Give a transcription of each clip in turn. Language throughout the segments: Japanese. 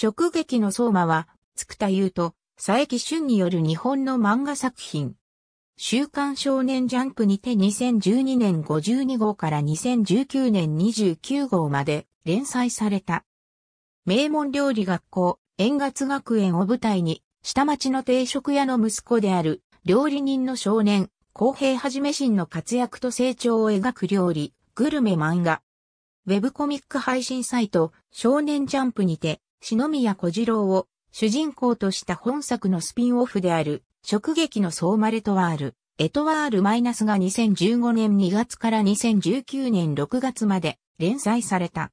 直撃の相馬は、つくたゆうと、佐伯俊による日本の漫画作品。週刊少年ジャンプにて2012年52号から2019年29号まで連載された。名門料理学校、円月学園を舞台に、下町の定食屋の息子である、料理人の少年、公平はじめ心の活躍と成長を描く料理、グルメ漫画。ウェブコミック配信サイト、少年ジャンプにて、篠宮小次郎を主人公とした本作のスピンオフである、直撃のソーマレトワール、エトワールマイナスが2015年2月から2019年6月まで連載された。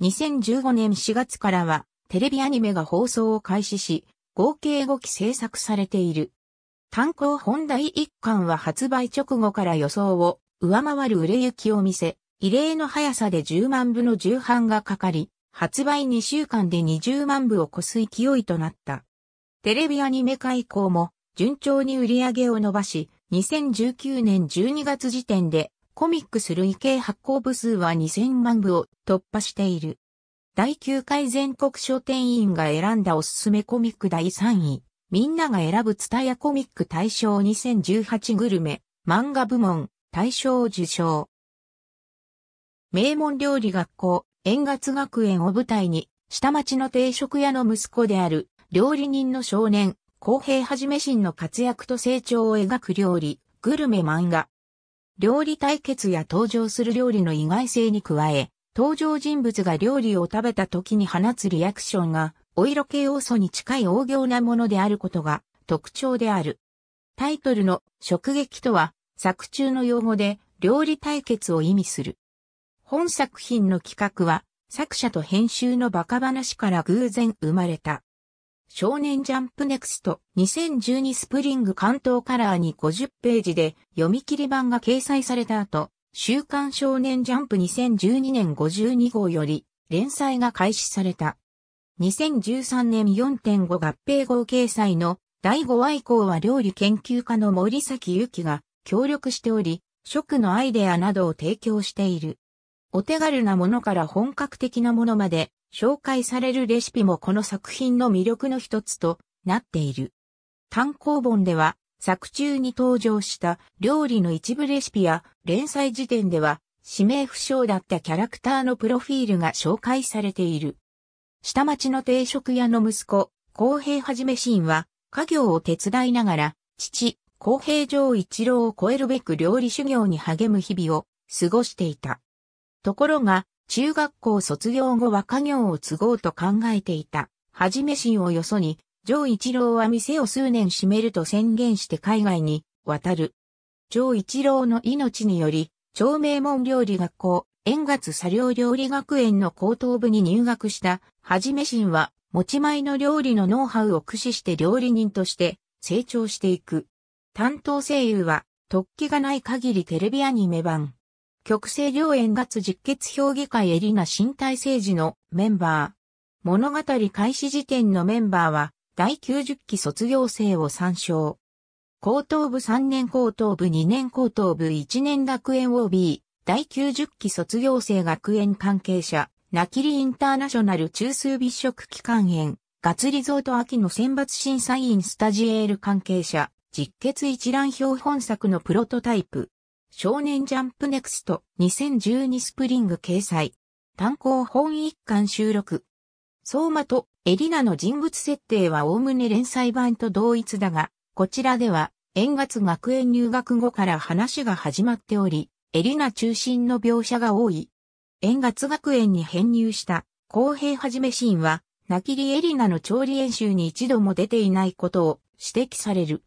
2015年4月からは、テレビアニメが放送を開始し、合計5期制作されている。単行本第1巻は発売直後から予想を上回る売れ行きを見せ、異例の速さで10万部の重版がかかり、発売2週間で20万部を超す勢いとなった。テレビアニメ化以降も順調に売り上げを伸ばし、2019年12月時点でコミックス累計発行部数は2000万部を突破している。第9回全国書店員が選んだおすすめコミック第3位。みんなが選ぶツタヤコミック大賞2018グルメ漫画部門大賞受賞。名門料理学校円月学園を舞台に、下町の定食屋の息子である、料理人の少年、公平はじめ心の活躍と成長を描く料理、グルメ漫画。料理対決や登場する料理の意外性に加え、登場人物が料理を食べた時に放つリアクションが、お色気要素に近い大行なものであることが特徴である。タイトルの食撃とは、作中の用語で料理対決を意味する。本作品の企画は、作者と編集のバカ話から偶然生まれた。少年ジャンプネクスト2012スプリング関東カラーに50ページで読み切り版が掲載された後、週刊少年ジャンプ2012年52号より連載が開始された。2013年4.5合併号掲載の第5話以降は料理研究家の森崎由紀が協力しており、食のアイデアなどを提供している。お手軽なものから本格的なものまで紹介されるレシピもこの作品の魅力の一つとなっている。単行本では作中に登場した料理の一部レシピや連載時点では指名不詳だったキャラクターのプロフィールが紹介されている。下町の定食屋の息子、公平はじめシーンは家業を手伝いながら父、公平上一郎を超えるべく料理修行に励む日々を過ごしていた。ところが、中学校卒業後は家業を継ごうと考えていた。はじめ心をよそに、上一郎は店を数年閉めると宣言して海外に渡る。上一郎の命により、長名門料理学校、円月作業料理学園の高等部に入学した、はじめ心は、持ち前の料理のノウハウを駆使して料理人として成長していく。担当声優は、突起がない限りテレビアニメ版。極性両円月実決評議会エリナ新体政治のメンバー。物語開始時点のメンバーは、第90期卒業生を参照。高等部3年高等部2年高等部1年学園 OB、第90期卒業生学園関係者、ナキリインターナショナル中枢美食機関園、ガツリゾート秋の選抜審査員スタジエール関係者、実決一覧表本作のプロトタイプ、少年ジャンプネクスト2012スプリング掲載。単行本一巻収録。相馬とエリナの人物設定は概ね連載版と同一だが、こちらでは、円月学園入学後から話が始まっており、エリナ中心の描写が多い。円月学園に編入した公平はじめシーンは、泣きりエリナの調理演習に一度も出ていないことを指摘される。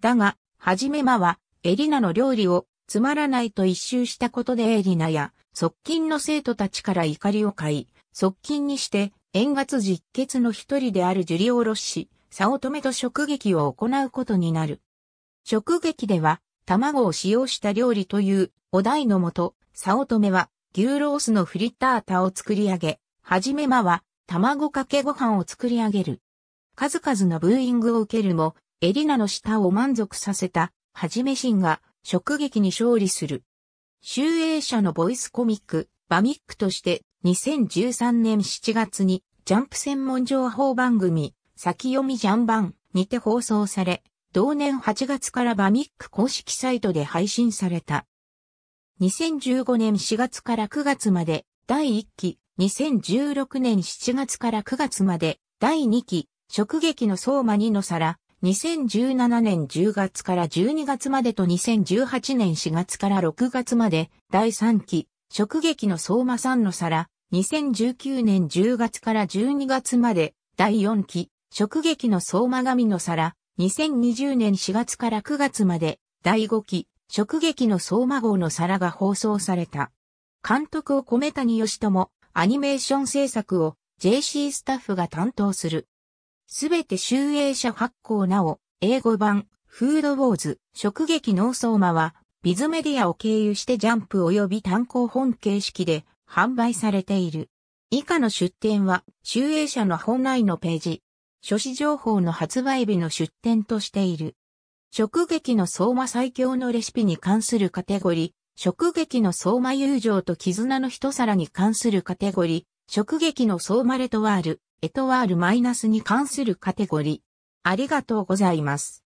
だが、はじめまは、エリナの料理をつまらないと一周したことでエリナや側近の生徒たちから怒りを買い、側近にして円月実決の一人であるジュリオロッシ、サオトメと食撃を行うことになる。食撃では卵を使用した料理というお題のもと、サオトメは牛ロースのフリッタータを作り上げ、はじめまは卵かけご飯を作り上げる。数々のブーイングを受けるも、エリナの舌を満足させた、はじめ神が、直撃に勝利する。集英社のボイスコミック、バミックとして2013年7月にジャンプ専門情報番組、先読みジャンバンにて放送され、同年8月からバミック公式サイトで配信された。2015年4月から9月まで第1期、2016年7月から9月まで第2期、直撃の相馬にの皿、2017年10月から12月までと2018年4月から6月まで第3期、直撃の相馬さんの皿、2019年10月から12月まで第4期、直撃の相馬神の皿、2020年4月から9月まで第5期、直撃の相馬号の皿が放送された。監督を米谷義友、アニメーション制作を JC スタッフが担当する。すべて集英社発行なお、英語版、フードウォーズ、食撃ソーマは、ビズメディアを経由してジャンプ及び単行本形式で販売されている。以下の出展は、集英社の本来のページ、書誌情報の発売日の出展としている。食撃の相馬最強のレシピに関するカテゴリー、食撃の相馬友情と絆の一皿に関するカテゴリー、食撃の相馬レトワール、エトワールマイナスに関するカテゴリー。ありがとうございます。